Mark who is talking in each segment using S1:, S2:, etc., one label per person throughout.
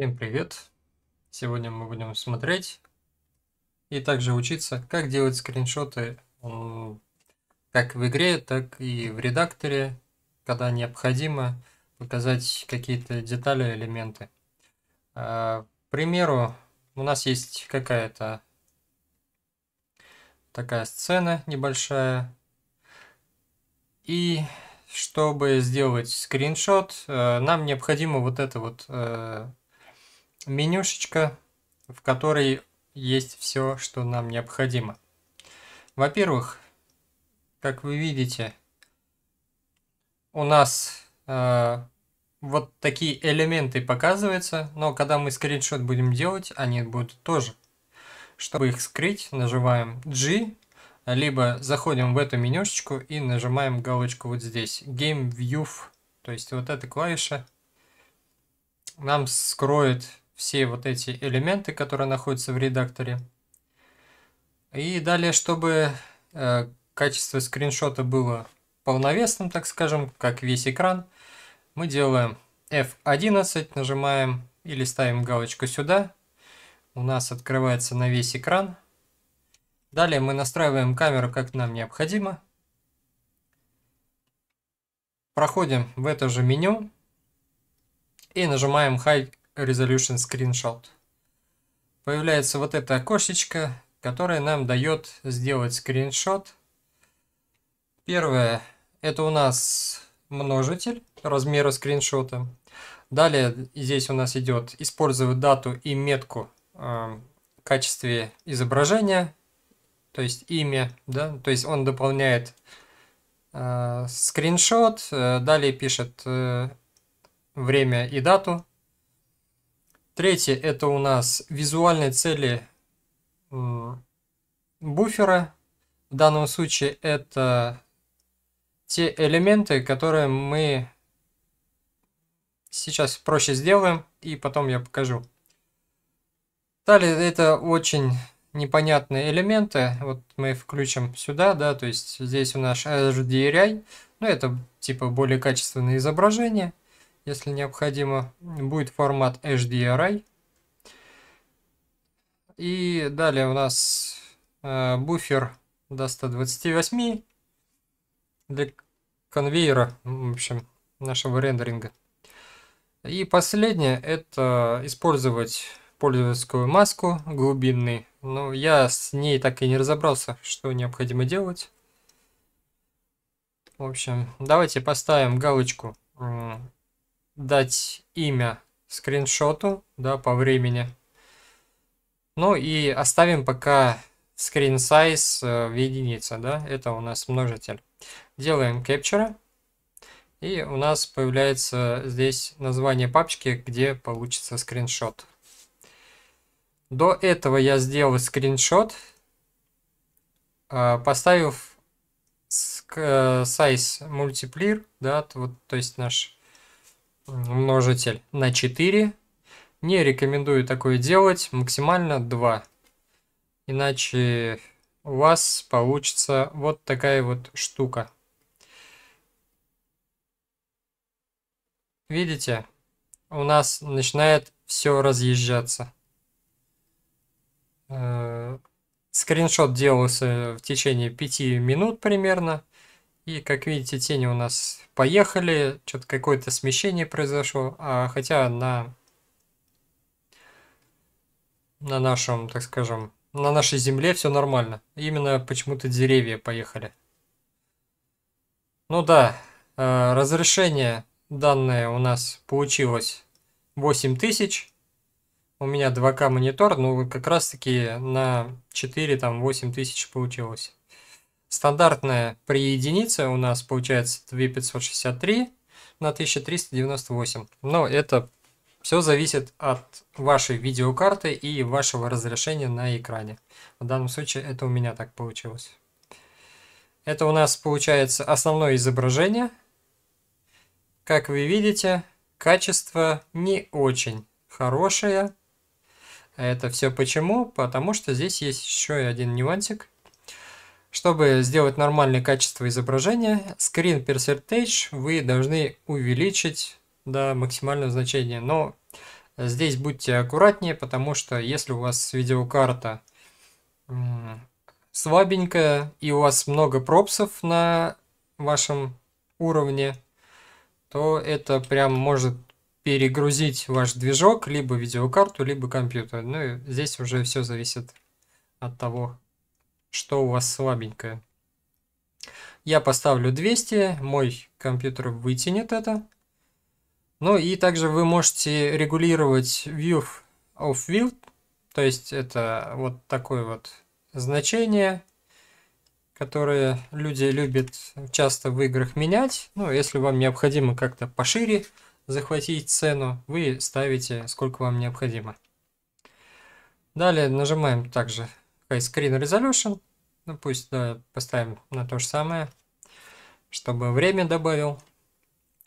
S1: Всем привет! Сегодня мы будем смотреть и также учиться, как делать скриншоты как в игре, так и в редакторе, когда необходимо показать какие-то детали, элементы. А, к примеру, у нас есть какая-то такая сцена небольшая. И чтобы сделать скриншот, э, нам необходимо вот это вот э, менюшечка, в которой есть все, что нам необходимо. Во-первых, как вы видите, у нас э, вот такие элементы показываются, но когда мы скриншот будем делать, они будут тоже. Чтобы их скрыть, нажимаем G, либо заходим в эту менюшечку и нажимаем галочку вот здесь, Game View, то есть вот эта клавиша нам скроет все вот эти элементы, которые находятся в редакторе. И далее, чтобы э, качество скриншота было полновесным, так скажем, как весь экран, мы делаем F11, нажимаем или ставим галочку сюда. У нас открывается на весь экран. Далее мы настраиваем камеру, как нам необходимо. Проходим в это же меню и нажимаем High Resolution Screenshot. Появляется вот это окошечко, которое нам дает сделать скриншот. Первое, это у нас множитель размера скриншота. Далее здесь у нас идет использовать дату и метку э, в качестве изображения, то есть имя, да, то есть он дополняет э, скриншот, э, далее пишет э, время и дату Третье это у нас визуальные цели буфера. В данном случае это те элементы, которые мы сейчас проще сделаем и потом я покажу. Далее это очень непонятные элементы. Вот мы включим сюда, да, то есть здесь у нас HDRI, ну это типа более качественное изображение если необходимо. Будет формат HDRI. И далее у нас э, буфер до 128 для конвейера, в общем, нашего рендеринга. И последнее это использовать пользовательскую маску глубинный. Но я с ней так и не разобрался, что необходимо делать. В общем, давайте поставим галочку дать имя скриншоту, да, по времени. Ну и оставим пока screen size э, в единице, да, это у нас множитель. Делаем capture, и у нас появляется здесь название папочки, где получится скриншот. До этого я сделал скриншот, э, поставив э, size multiplier, да, вот, то есть наш множитель на 4. Не рекомендую такое делать, максимально 2. Иначе у вас получится вот такая вот штука. Видите, у нас начинает все разъезжаться. Э, скриншот делался в течение 5 минут примерно. И, как видите, тени у нас поехали, что-то какое-то смещение произошло, а, хотя на, на нашем, так скажем, на нашей земле все нормально. Именно почему-то деревья поехали. Ну да, э, разрешение данное у нас получилось 8000. У меня 2К монитор, ну как раз таки на 4-8 тысяч получилось. Стандартная при единице у нас получается 2563 на 1398. Но это все зависит от вашей видеокарты и вашего разрешения на экране. В данном случае это у меня так получилось. Это у нас получается основное изображение. Как вы видите, качество не очень хорошее. Это все почему? Потому что здесь есть еще один нюансик – чтобы сделать нормальное качество изображения, Screen Percentage вы должны увеличить до максимального значения. Но здесь будьте аккуратнее, потому что если у вас видеокарта слабенькая и у вас много пропсов на вашем уровне, то это прям может перегрузить ваш движок, либо видеокарту, либо компьютер. Ну и здесь уже все зависит от того, что у вас слабенькое. Я поставлю 200, мой компьютер вытянет это. Ну и также вы можете регулировать view of view, то есть это вот такое вот значение, которое люди любят часто в играх менять. Ну, если вам необходимо как-то пошире захватить цену, вы ставите сколько вам необходимо. Далее нажимаем также Screen Resolution. Ну, пусть да, поставим на то же самое, чтобы время добавил.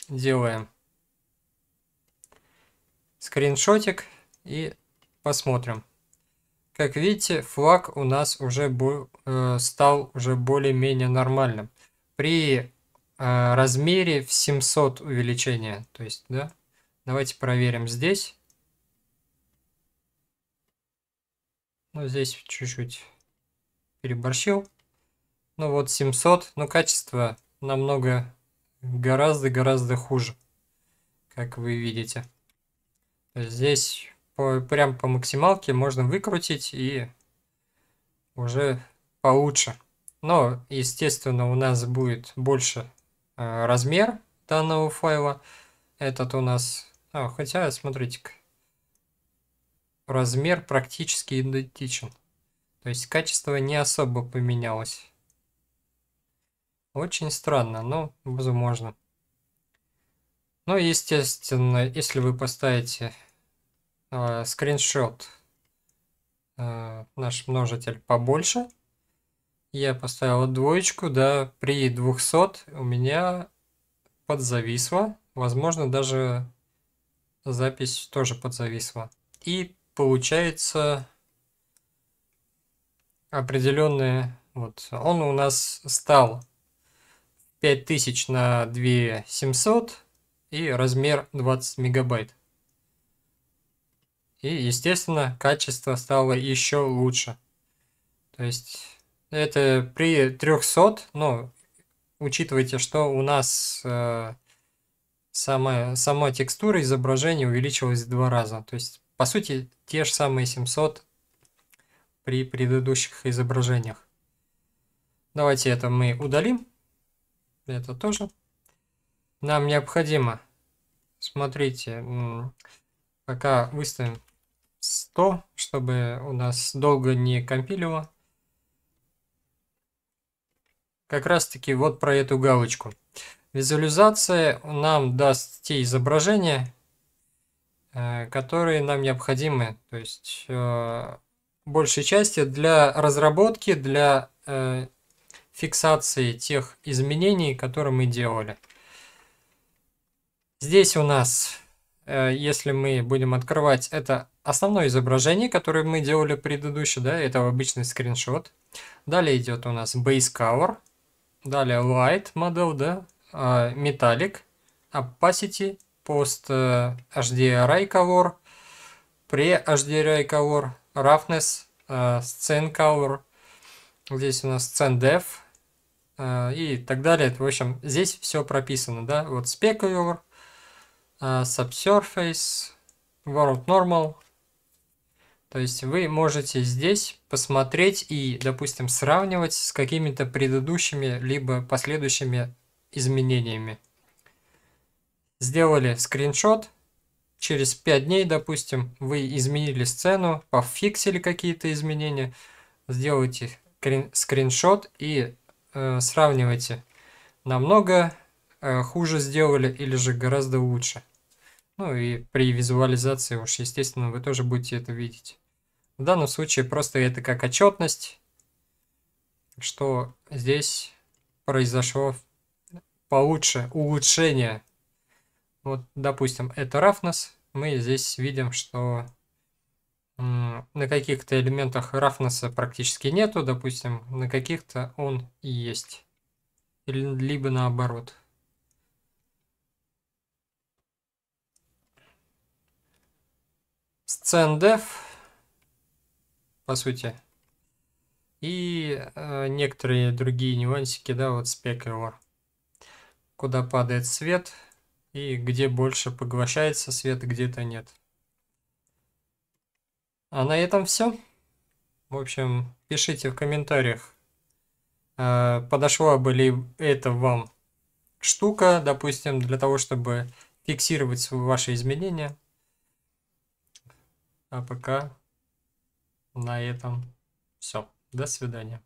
S1: Делаем скриншотик и посмотрим. Как видите, флаг у нас уже был, э, стал уже более-менее нормальным. При э, размере в 700 увеличения, то есть, да, давайте проверим здесь. Ну, здесь чуть-чуть переборщил. Ну, вот 700. Но ну, качество намного гораздо-гораздо хуже, как вы видите. Здесь по, прям по максималке можно выкрутить и уже получше. Но, естественно, у нас будет больше э, размер данного файла. Этот у нас... А, хотя, смотрите-ка, размер практически идентичен. То есть качество не особо поменялось. Очень странно, но возможно. Ну, естественно, если вы поставите э, скриншот э, наш множитель побольше, я поставил двоечку, да, при 200 у меня подзависло, возможно, даже запись тоже подзависла. И получается определенные... Вот он у нас стал 5000 на 2700 и размер 20 мегабайт. И, естественно, качество стало еще лучше. То есть это при 300, но учитывайте, что у нас э, самая сама текстура изображения увеличилась в два раза. То есть по сути, те же самые 700 при предыдущих изображениях. Давайте это мы удалим. Это тоже. Нам необходимо, смотрите, пока выставим 100, чтобы у нас долго не компилило. Как раз таки вот про эту галочку. Визуализация нам даст те изображения, Э, которые нам необходимы, то есть э, большей части для разработки, для э, фиксации тех изменений, которые мы делали. Здесь у нас, если мы будем открывать, это основное изображение, которое мы делали предыдущее, да, это обычный скриншот. Далее идет у нас Base Color, далее Light Model, да, Metallic, Opacity, post э, HDRI color, pre-HDRI color, roughness, э, scene color, здесь у нас scene def э, и так далее. В общем, здесь все прописано, да, вот spec color, subsurface, world normal, то есть вы можете здесь посмотреть и, допустим, сравнивать с какими-то предыдущими либо последующими изменениями сделали скриншот, через 5 дней, допустим, вы изменили сцену, пофиксили какие-то изменения, сделайте скриншот и э, сравнивайте, намного э, хуже сделали или же гораздо лучше. Ну и при визуализации уж, естественно, вы тоже будете это видеть. В данном случае просто это как отчетность, что здесь произошло э, получше, улучшение вот, допустим, это roughness. Мы здесь видим, что на каких-то элементах рафнесса практически нету, допустим, на каких-то он и есть. либо наоборот. Сцендев, по сути, и э, некоторые другие нюансики, да, вот спек его, куда падает свет – и где больше поглощается свет, где-то нет. А на этом все. В общем, пишите в комментариях, э, подошла бы ли это вам штука, допустим, для того, чтобы фиксировать ваши изменения. А пока на этом все. До свидания.